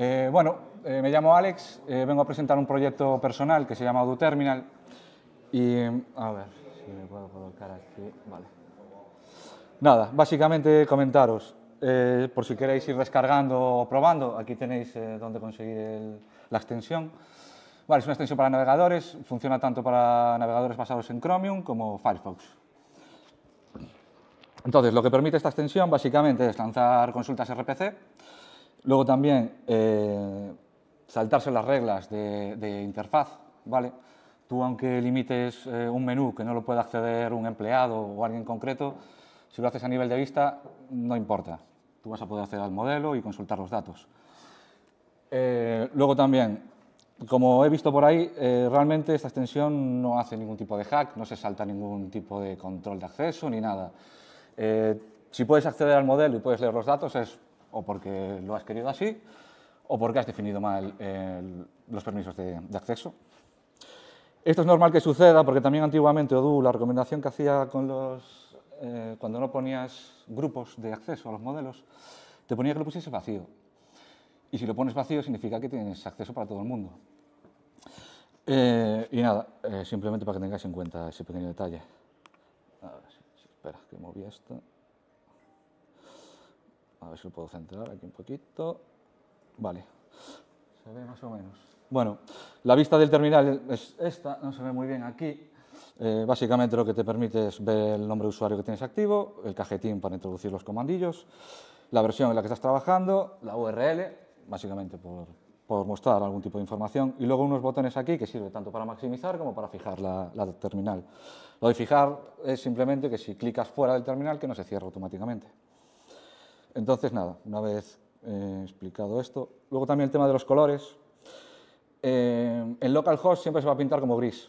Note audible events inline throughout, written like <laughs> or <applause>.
Eh, bueno, eh, me llamo Alex, eh, vengo a presentar un proyecto personal que se llama Terminal y a ver si me puedo colocar aquí, vale. Nada, básicamente comentaros, por si queréis ir descargando o probando, aquí tenéis donde conseguir la extensión. Vale, es una extensión para navegadores, funciona tanto para navegadores basados en Chromium como Firefox. Entonces, lo que permite esta extensión básicamente es lanzar consultas RPC, Luego también, eh, saltarse las reglas de, interfaz, ¿vale? Tú, aunque limites eh, un menú que no lo pueda acceder un empleado o alguien concreto, si lo haces a nivel de vista, no importa. Tú vas a poder acceder al modelo y consultar los datos. Eh, luego también, como he visto por ahí, realmente esta extensión no hace ningún tipo de hack, no se salta ningún tipo de control de acceso ni nada. si puedes acceder al modelo y puedes leer los datos es o porque lo has querido así, o porque has definido mal eh, los permisos de, acceso. Esto es normal que suceda porque también antiguamente Odoo la recomendación que hacía eh, cuando no ponías grupos de acceso a los modelos, te ponía que lo pusieses vacío. Y si lo pones vacío significa que tienes acceso para todo el mundo. Eh, y nada, simplemente para que tengáis en cuenta ese pequeño detalle. A ver, espera, que moví esto. A ver si lo puedo centrar aquí un poquito. Vale, se ve más o menos. Bueno, la vista del terminal es esta, no se ve muy bien aquí. Eh, básicamente lo que te permite es ver el nombre de usuario que tienes activo, el cajetín para introducir los comandillos, la versión en la que estás trabajando, la URL, básicamente por, mostrar algún tipo de información, y luego unos botones aquí que sirven tanto para maximizar como para fijar la, la terminal. Lo de fijar es simplemente que si clicas fuera del terminal que no se cierra automáticamente. Entonces, nada, una vez eh, explicado esto. Luego también el tema de los colores. Eh, en localhost siempre se va a pintar como gris.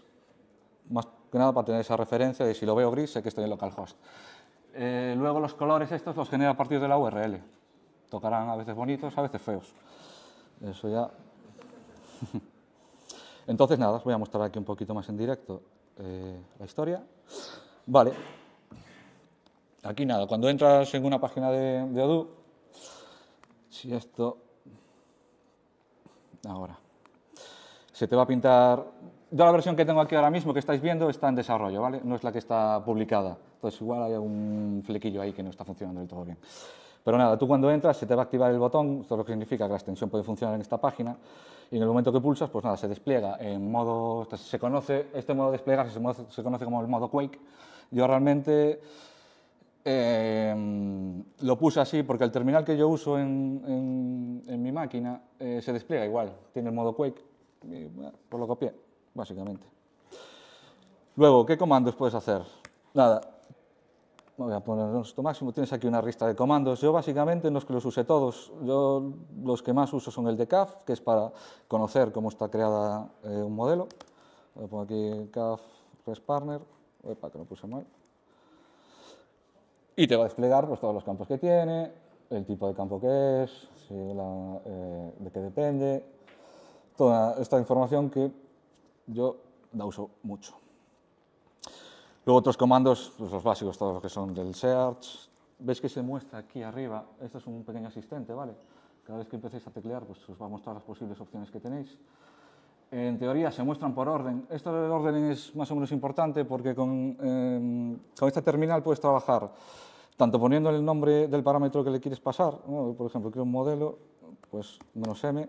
Más que nada para tener esa referencia de si lo veo gris, sé que estoy en localhost. Eh, luego los colores estos los genera a partir de la URL. Tocarán a veces bonitos, a veces feos. Eso ya... <laughs> Entonces, nada, os voy a mostrar aquí un poquito más en directo la historia. Vale, aquí nada, cuando entras en una página de, de Odoo, si esto, ahora, se te va a pintar, yo la versión que tengo aquí ahora mismo, que estáis viendo, está en desarrollo, ¿vale? No es la que está publicada, entonces igual hay un flequillo ahí que no está funcionando del todo bien. Pero nada, tú cuando entras se te va a activar el botón, esto es lo que significa que la extensión puede funcionar en esta página, y en el momento que pulsas, pues nada, se despliega en modo, se conoce, este modo de desplegarse se, se conoce como el modo Quake, yo realmente Em, lo puse así porque el terminal que yo uso en, mi máquina eh, se despliega igual, tiene el modo Quake, por pues lo copié, básicamente. Luego, ¿qué comandos puedes hacer? Nada, voy a poner esto máximo, tienes aquí una lista de comandos. Yo básicamente no es que los use todos, yo los que más uso son el de CAF, que es para conocer cómo está creada eh, un modelo. Voy a poner aquí CAF RESPartner, que lo puse mal. Y te va a desplegar pues, todos los campos que tiene, el tipo de campo que es, eh, de qué depende, toda esta información que yo la uso mucho. Luego otros comandos, pues, los básicos, todos los que son del search. ¿Veis que se muestra aquí arriba? Esto es un pequeño asistente, ¿vale? Cada vez que empecéis a teclear, pues os va a mostrar las posibles opciones que tenéis. En teoría se muestran por orden. Esto del orden es más o menos importante porque con, em, con esta terminal puedes trabajar tanto poniendo el nombre del parámetro que le quieres pasar, por ejemplo, quiero un modelo, pues menos m,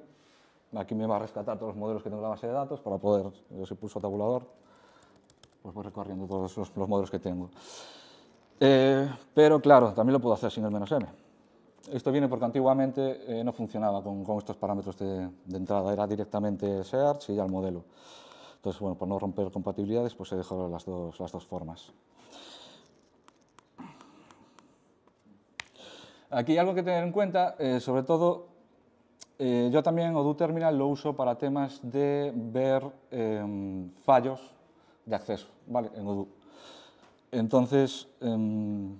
aquí me va a rescatar todos los modelos que tengo en la base de datos para poder, yo si pulso tabulador, pues voy recorriendo todos los, modelos que tengo. Eh, pero claro, también lo puedo hacer sin el menos m. Esto viene porque antiguamente eh, no funcionaba con, estos parámetros de, entrada, era directamente search y ya el modelo. Entonces, bueno, por no romper compatibilidades, pues he dejado las las dos formas. Aquí hay algo que tener en cuenta, eh, sobre todo, eh, yo también Odoo Terminal lo uso para temas de ver em, fallos de acceso, ¿vale? En Odoo. Entonces, em,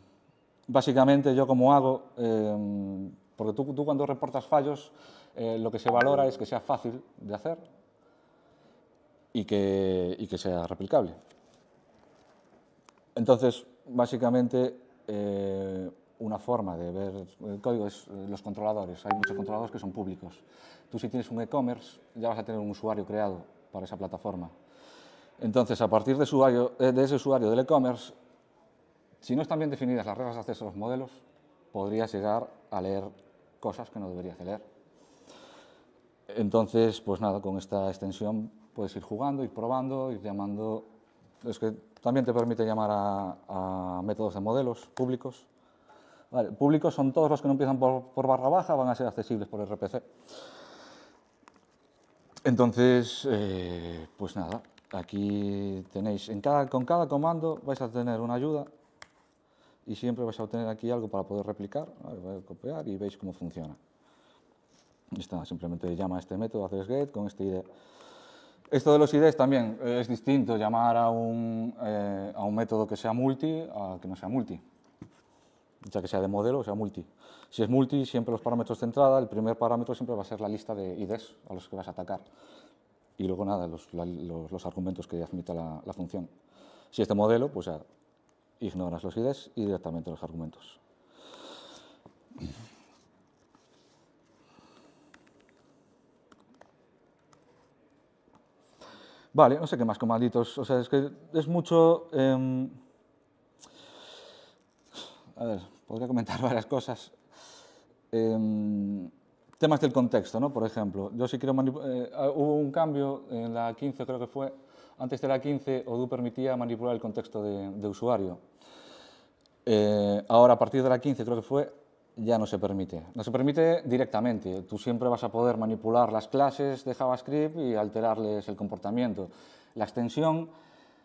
básicamente yo como hago, em, porque tú, cuando reportas fallos, eh, lo que se valora es que sea fácil de hacer y que, y que sea replicable. Entonces, básicamente, eh, una forma de ver el código es eh, los controladores. Hay muchos controladores que son públicos. Tú si tienes un e-commerce ya vas a tener un usuario creado para esa plataforma. Entonces, a partir de, eh, ese usuario del e-commerce, si no están bien definidas las reglas de acceso a los modelos, podrías llegar a leer cosas que no deberías leer. Entonces, pues nada, con esta extensión puedes ir jugando, ir probando, ir llamando... Es que también te permite llamar a métodos de modelos públicos públicos son todos los que no empiezan por, barra baja, van a ser accesibles por RPC. Entonces, eh, pues nada, aquí tenéis, en cada, con cada comando vais a tener una ayuda y siempre vais a obtener aquí algo para poder replicar, a copiar y veis cómo funciona. simplemente llama a este método, haces get con este ID. Esto de los IDs también eh, es distinto, llamar a un, eh, a un método que sea multi a que no sea multi ya que sea de modelo o sea multi. Si es multi, siempre los parámetros de entrada, el primer parámetro siempre va a ser la lista de IDs a los que vas a atacar. Y luego nada, los, argumentos que admita la, función. Si es de modelo, pues ya ignoras los IDs y directamente los argumentos. Vale, no sé qué más comanditos. O sea, es que es mucho... Em, a ver, podría comentar <laughs> varias cosas. Em, temas del contexto, ¿no? Por ejemplo, yo si quiero manipular eh, hubo un cambio en la 15, creo que fue, antes de la 15, ODU permitía manipular el contexto de, usuario. Eh, ahora, a partir de la 15, creo que fue, ya no se permite. No se permite directamente. Tú siempre vas a poder manipular las clases de JavaScript y alterarles el comportamiento. La extensión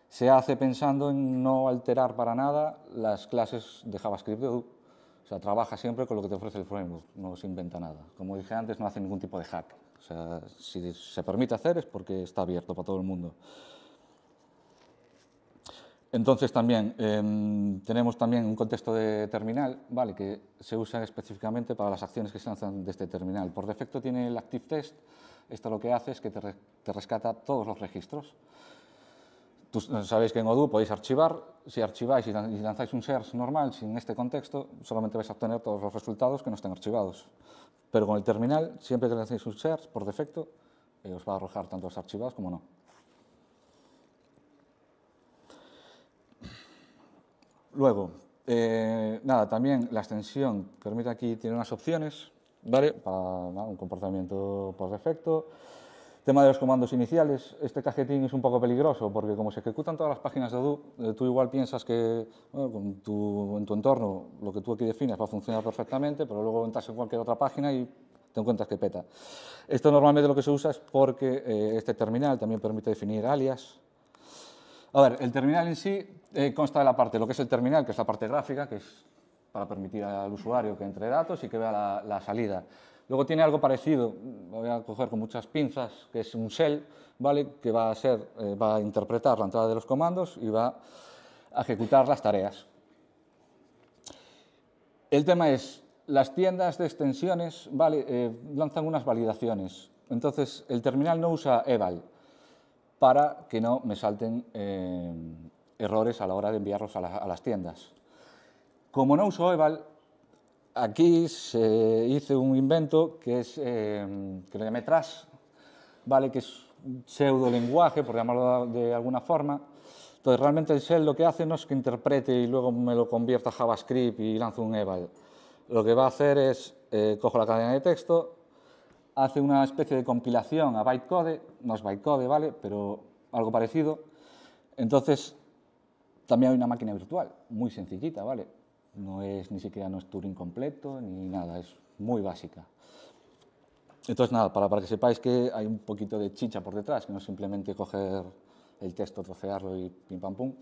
se hace pensando en no alterar para nada las clases de JavaScript O sea, trabaja siempre con lo que te ofrece el framework, no se inventa nada. Como dije antes, no hace ningún tipo de hack. O sea, si se permite hacer es porque está abierto para todo el mundo. Entonces también em, tenemos también un contexto de terminal, vale, que se usa específicamente para las acciones que se lanzan de este terminal. Por defecto tiene el Active Test. esto lo que hace es que te rescata todos los registros. Tú sabéis que en Odoo podéis archivar. Si archiváis y lanzáis un search normal, sin este contexto, solamente vais a obtener todos los resultados que no estén archivados. Pero con el terminal, siempre que lancéis un search, por defecto, eh, os va a arrojar tanto los archivados como no. Luego, eh, nada, también la extensión permite aquí, tiene unas opciones, ¿vale? Para un comportamiento por defecto Tema de los comandos iniciales, este cajetín es un poco peligroso porque como se ejecutan todas las páginas de Hadoop, eh, tú igual piensas que en tu entorno lo que tú aquí defines va a funcionar perfectamente, pero luego entras en cualquier otra página y te encuentras que peta. Esto normalmente lo que se usa es porque eh, este terminal también permite definir alias. A ver, el terminal en sí eh, consta de la parte, lo que es el terminal, que es la parte gráfica, que es para permitir al usuario que entre datos y que vea la salida. Luego tiene algo parecido, lo voy a coger con muchas pinzas, que es un shell, ¿vale? que va a, ser, eh, va a interpretar la entrada de los comandos y va a ejecutar las tareas. El tema es, las tiendas de extensiones ¿vale? Eh, lanzan unas validaciones. Entonces, el terminal no usa eval para que no me salten eh, errores a la hora de enviarlos a las tiendas. Como no uso eval, aquí se hizo un invento que es eh, que lo llamé Trash, ¿vale? que es un pseudo lenguaje, por llamarlo de alguna forma. Entonces, realmente el shell lo que hace no es que interprete y luego me lo convierta a JavaScript y lanzo un eval. Lo que va a hacer es, eh, cojo la cadena de texto, hace una especie de compilación a bytecode, no es bytecode, ¿vale? Pero algo parecido. Entonces, también hay una máquina virtual, muy sencillita, ¿vale? No es ni siquiera no es Turing completo ni nada, es muy básica. Entonces, nada, para, para que sepáis que hay un poquito de chicha por detrás, que no es simplemente coger el texto, trocearlo y pim pam pum.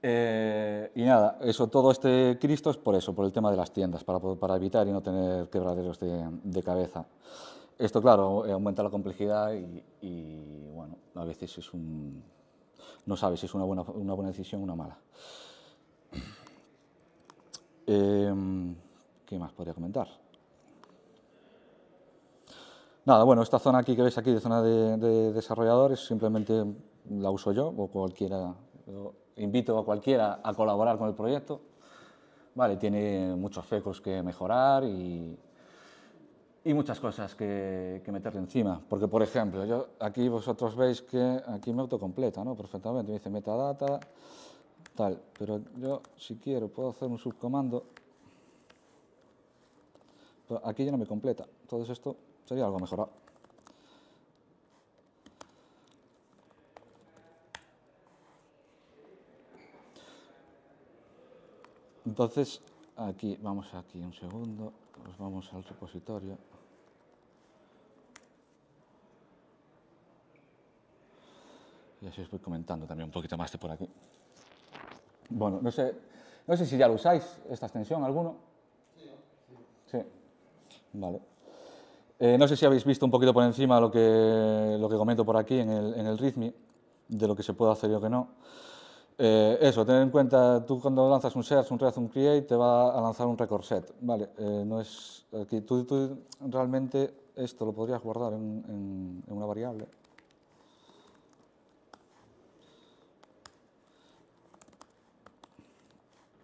Eh, y nada, eso, todo este Cristo es por eso, por el tema de las tiendas, para, evitar y no tener quebraderos de, cabeza. Esto, claro, aumenta la complejidad y, bueno, a veces es un... no sabes si es una buena, una buena decisión o una mala. Em, ¿Qué más podría comentar? Nada, bueno, esta zona aquí que veis aquí de zona de, desarrolladores simplemente la uso yo o cualquiera, invito a cualquiera a colaborar con el proyecto. Vale, tiene muchos fecos que mejorar y, y muchas cosas que, meterle encima. Porque, por ejemplo, yo aquí vosotros veis que aquí me autocompleta ¿no? perfectamente. Me dice metadata, tal. Pero yo, si quiero, puedo hacer un subcomando. Pero aquí ya no me completa. Entonces esto sería algo mejorado. Entonces, aquí, vamos aquí un segundo, nos vamos al repositorio. Y así os voy comentando también un poquito más de por aquí. Bueno, no sé, no sé si ya lo usáis, esta extensión, ¿alguno? Sí. Vale. Eh, no sé si habéis visto un poquito por encima lo que, lo que comento por aquí en el, en el de lo que se puede hacer y lo que no. Eh, eso, tener en cuenta, tú cuando lanzas un search, un read, un create, te va a lanzar un record set. Vale, eh, no es aquí. Tú, realmente esto lo podrías guardar en una variable.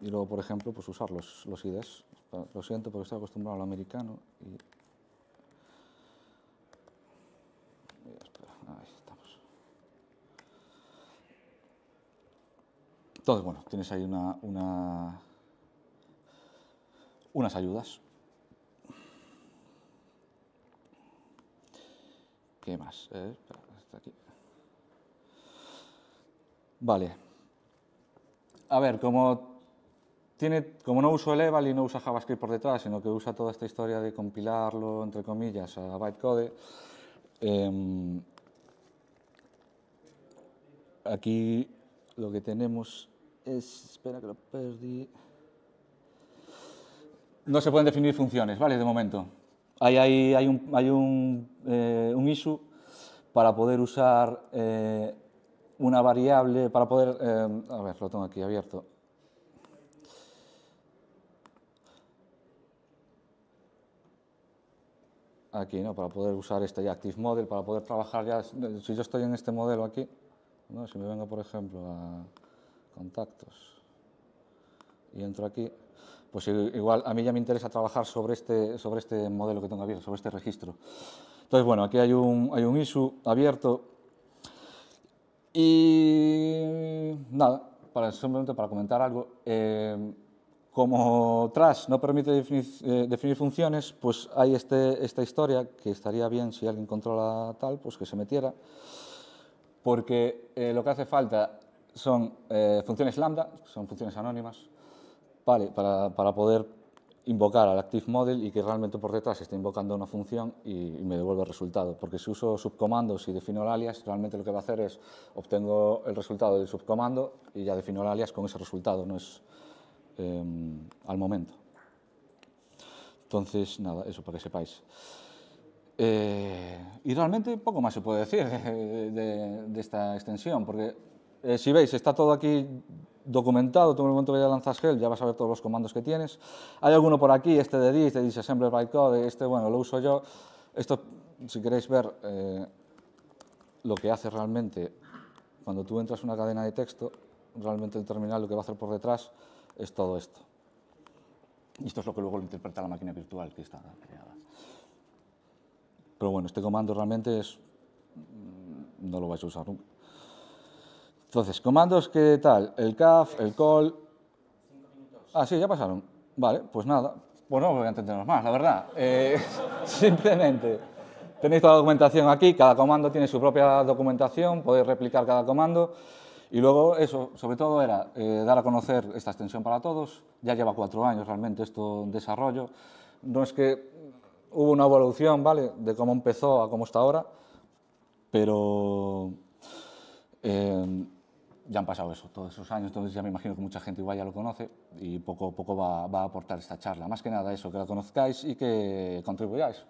Y luego, por ejemplo, pues usar los, los IDs. Lo siento porque estoy acostumbrado al americano y Entonces, bueno, tienes ahí una, unas ayudas. ¿Qué más? Eh, espera, está aquí. Vale. A ver, como tiene, como no uso el Eval y no usa JavaScript por detrás, sino que usa toda esta historia de compilarlo, entre comillas, a bytecode, em, aquí lo que tenemos es, espera que lo perdí, no se pueden definir funciones, ¿vale? De momento. Hay, hay, un, hay un, eh, issue para poder usar eh, una variable, para poder, em, a ver, lo tengo aquí abierto, aquí, ¿no? Para poder usar este Active Model, para poder trabajar ya. Si yo estoy en este modelo aquí, ¿no? Si me vengo, por ejemplo, a contactos y entro aquí, pues igual a mí ya me interesa trabajar sobre este, sobre este modelo que tengo abierto, sobre este registro. Entonces, bueno, aquí hay un, hay un issue abierto y nada, para, simplemente para comentar algo. Eh, como trash no permite eh, definir, funciones, pues hay este, esta historia que estaría bien si alguien controla tal, pues que se metiera, porque eh, lo que hace falta son eh, funciones lambda, son funciones anónimas, vale, para, poder invocar al active model y que realmente por detrás esté invocando una función y, me devuelve el resultado. Porque si uso subcomandos y defino el alias, realmente lo que va a hacer es obtengo el resultado del subcomando y ya defino el alias con ese resultado. No es, Em, al momento. Entonces, nada, eso para que sepáis. Eh, y realmente poco más se puede decir de, esta extensión, porque eh, si veis, está todo aquí documentado, Todo el momento que ya lanzas gel, ya vas a ver todos los comandos que tienes. Hay alguno por aquí, este de dis, de disassembler by code, este, bueno, lo uso yo. Esto, si queréis ver eh, lo que hace realmente, cuando tú entras una cadena de texto, realmente el terminal lo que va a hacer por detrás es todo esto. Y esto es lo que luego lo interpreta la máquina virtual que está creada. Pero bueno, este comando realmente es mm, no lo vais a usar nunca. Entonces, comandos que tal, el CAF, el call... Ah, sí, ya pasaron. Vale, pues nada. Bueno, voy a entendernos más, la verdad. Eh, <laughs> simplemente, tenéis toda la documentación aquí, cada comando tiene su propia documentación, podéis replicar cada comando. Y luego eso, sobre todo, era eh, dar a conocer esta extensión para todos. Ya lleva cuatro años realmente esto en desarrollo. No es que hubo una evolución, ¿vale?, de cómo empezó a cómo está ahora, pero eh, ya han pasado eso, todos esos años, entonces ya me imagino que mucha gente igual ya lo conoce y poco a poco va, a aportar esta charla. Más que nada eso, que la conozcáis y que contribuyáis,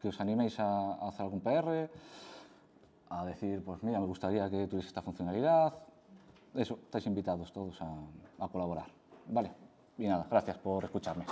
que os animéis a, a hacer algún PR, a decir, pues mira, me gustaría que tuviese esta funcionalidad, eso, estáis invitados todos a, colaborar. Vale, y nada, gracias por escucharme.